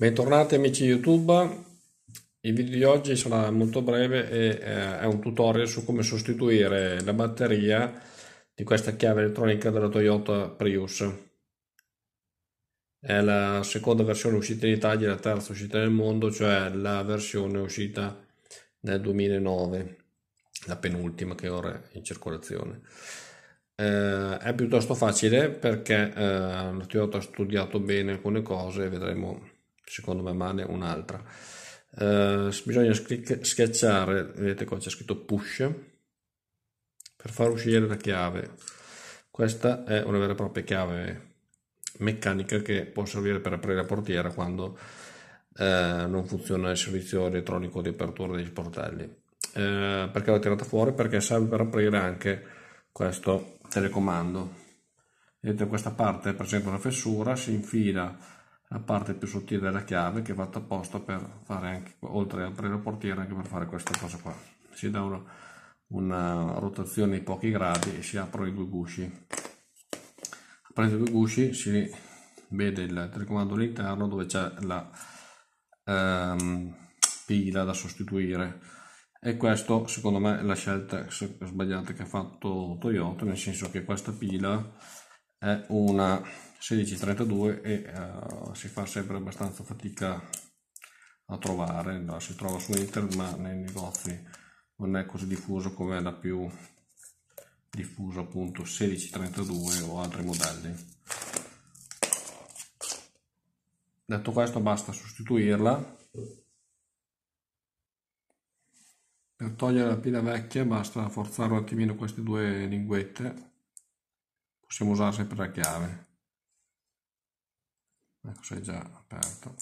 Bentornati amici YouTube, il video di oggi sarà molto breve e eh, è un tutorial su come sostituire la batteria di questa chiave elettronica della Toyota Prius. È la seconda versione uscita in Italia e la terza uscita nel mondo, cioè la versione uscita nel 2009, la penultima che ora è in circolazione. Eh, è piuttosto facile perché eh, la Toyota ha studiato bene alcune cose e vedremo secondo me male un'altra. Eh, bisogna schiacciare, vedete qua c'è scritto push, per far uscire la chiave. Questa è una vera e propria chiave meccanica che può servire per aprire la portiera quando eh, non funziona il servizio elettronico di apertura degli sportelli. Eh, perché l'ho tirata fuori? Perché serve per aprire anche questo telecomando. Vedete questa parte, presenta una fessura, si infila la parte più sottile della chiave che è fatta apposta per fare anche oltre a aprire il portiere anche per fare questa cosa qua si dà una, una rotazione di pochi gradi e si aprono i due gusci aprendo i due gusci si vede il telecomando all'interno dove c'è la ehm, pila da sostituire e questo secondo me è la scelta sbagliata che ha fatto Toyota nel senso che questa pila è una 16,32 e uh, si fa sempre abbastanza fatica a trovare, no, si trova su internet ma nei negozi non è così diffuso come la più diffusa appunto 1632 o altri modelli. Detto questo basta sostituirla. Per togliere la pila vecchia basta forzare un attimino queste due linguette, possiamo usare sempre la chiave ecco c'è già aperto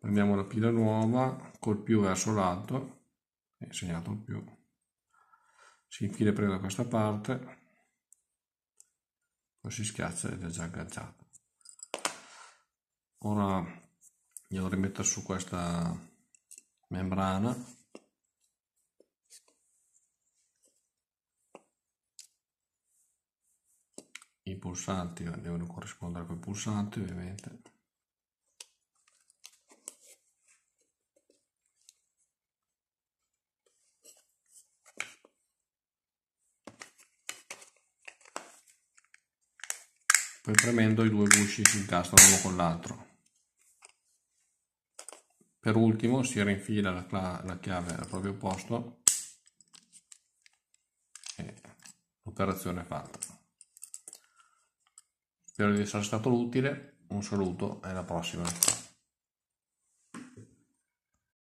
prendiamo la pila nuova col più verso l'alto e segnato il più si infila prima da questa parte poi si schiaccia ed è già agganciato ora glielo rimetto su questa membrana i pulsanti eh, devono corrispondere a quei pulsanti ovviamente poi premendo i due gusci si incastrano l'uno con l'altro per ultimo si rinfila la, la chiave al proprio posto e l'operazione è fatta Spero di essere stato utile, un saluto e alla prossima.